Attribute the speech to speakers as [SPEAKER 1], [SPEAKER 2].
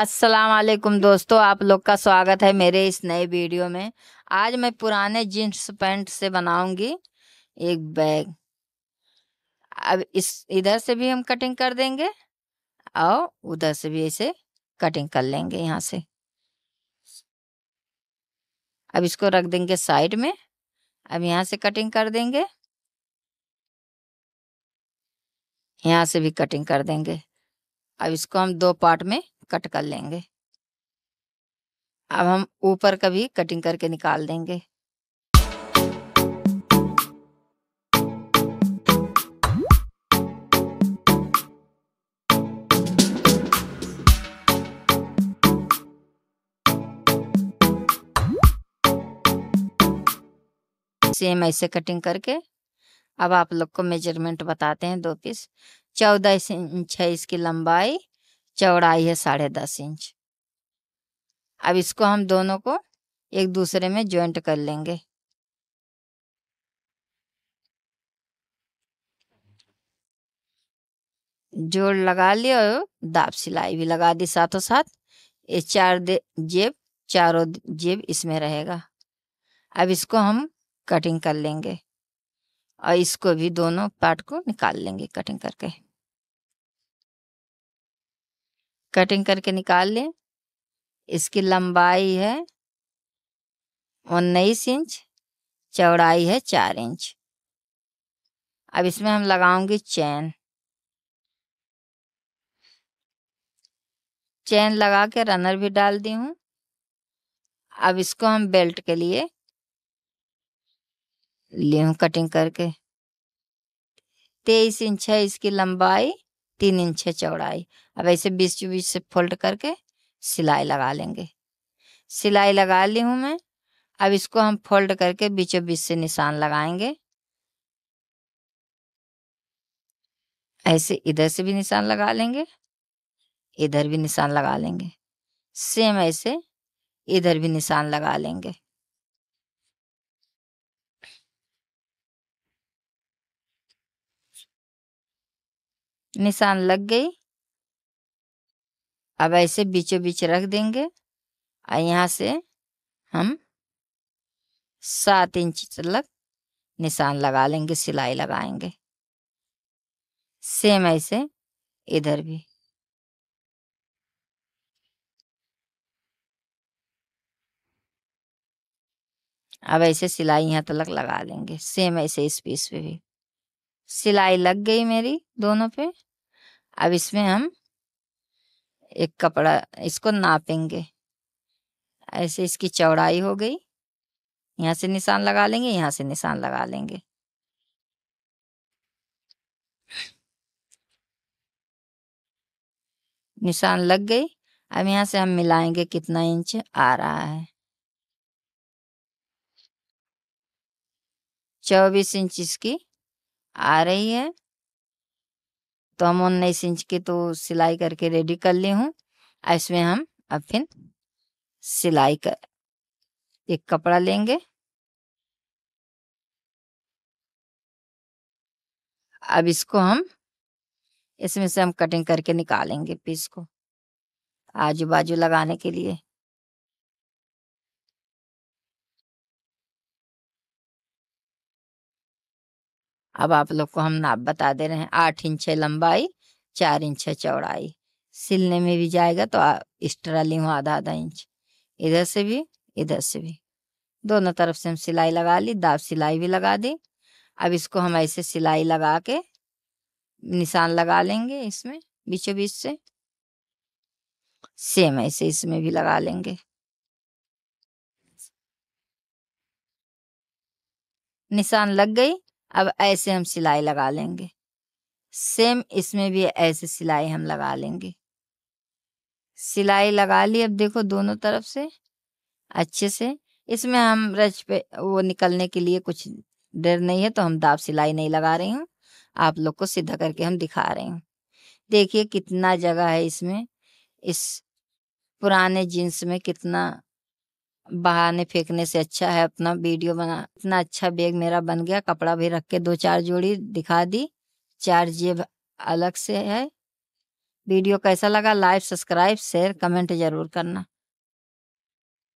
[SPEAKER 1] अस्सलाम वालेकुम दोस्तों आप लोग का स्वागत है मेरे इस नए वीडियो में आज मैं पुराने जीन्स पैंट से बनाऊंगी एक बैग अब इस इधर से भी हम कटिंग कर देंगे और उधर से भी ऐसे कटिंग कर लेंगे यहाँ से अब इसको रख देंगे साइड में अब यहाँ से कटिंग कर देंगे यहाँ से भी कटिंग कर देंगे अब इसको हम दो पार्ट में कट कर लेंगे अब हम ऊपर का भी कटिंग करके निकाल देंगे सेम ऐसे कटिंग करके अब आप लोग को मेजरमेंट बताते हैं दो पीस चौदह इंच है इसकी लंबाई चौड़ाई है साढ़े दस इंच अब इसको हम दोनों को एक दूसरे में ज्वाइंट कर लेंगे जोड़ लगा लिया और दाब सिलाई भी लगा दी साथों साथ ये चार जेब चारों जेब इसमें रहेगा अब इसको हम कटिंग कर लेंगे और इसको भी दोनों पार्ट को निकाल लेंगे कटिंग करके कटिंग करके निकाल लें इसकी लंबाई है उन्नीस इंच चौड़ाई है चार इंच अब इसमें हम लगाऊंगी चैन चैन लगा के रनर भी डाल दी हूँ अब इसको हम बेल्ट के लिए ली हूँ कटिंग करके तेईस इंच है इसकी लंबाई तीन इंच है चौड़ाई अब ऐसे बीच बीच से फोल्ड करके सिलाई लगा लेंगे सिलाई लगा ली हूँ मैं अब इसको हम फोल्ड करके बीचों बीच से निशान लगाएंगे ऐसे इधर से भी निशान लगा लेंगे इधर भी निशान लगा लेंगे सेम ऐसे इधर भी निशान लगा लेंगे निशान लग गई अब ऐसे बीचों बीच रख देंगे और यहाँ से हम सात इंच तक निशान लगा लेंगे सिलाई लगाएंगे सेम ऐसे इधर भी अब ऐसे सिलाई यहाँ तलक लगा लेंगे सेम ऐसे इस पीस पे भी सिलाई लग गई मेरी दोनों पे अब इसमें हम एक कपड़ा इसको नापेंगे ऐसे इसकी चौड़ाई हो गई यहाँ से निशान लगा लेंगे यहाँ से निशान लगा लेंगे निशान लग गई अब यहाँ से हम मिलाएंगे कितना इंच आ रहा है चौबीस इंच इसकी आ रही है तो हम उन्नीस इंच की तो सिलाई करके रेडी कर ली हूँ इसमें हम अब फिर सिलाई कर एक कपड़ा लेंगे अब इसको हम इसमें से हम कटिंग करके निकालेंगे पीस को आजू बाजू लगाने के लिए अब आप लोग को हम नाप बता दे रहे हैं आठ इंच है लंबाई चार इंच है चौड़ाई सिलने में भी जाएगा तो एक्स्ट्रा ली हूँ आधा आधा इंच इधर से भी इधर से भी दोनों तरफ से हम सिलाई लगा ली दाब सिलाई भी लगा दी अब इसको हम ऐसे सिलाई लगा के निशान लगा लेंगे इसमें बीचों बीच से सेम ऐसे इसमें भी लगा लेंगे निशान लग गई अब ऐसे हम सिलाई लगा लेंगे सेम इसमें भी ऐसे सिलाई हम लगा लेंगे सिलाई लगा ली अब देखो दोनों तरफ से अच्छे से इसमें हम रच पे वो निकलने के लिए कुछ डर नहीं है तो हम दाब सिलाई नहीं लगा रही हूँ आप लोग को सीधा करके हम दिखा रहे हूँ देखिए कितना जगह है इसमें इस पुराने जींस में कितना बहाने फेंकने से अच्छा है अपना वीडियो बना इतना अच्छा बैग मेरा बन गया कपड़ा भी रख के दो चार जोड़ी दिखा दी चार जेब अलग से है वीडियो कैसा लगा लाइक सब्सक्राइब शेयर कमेंट जरूर करना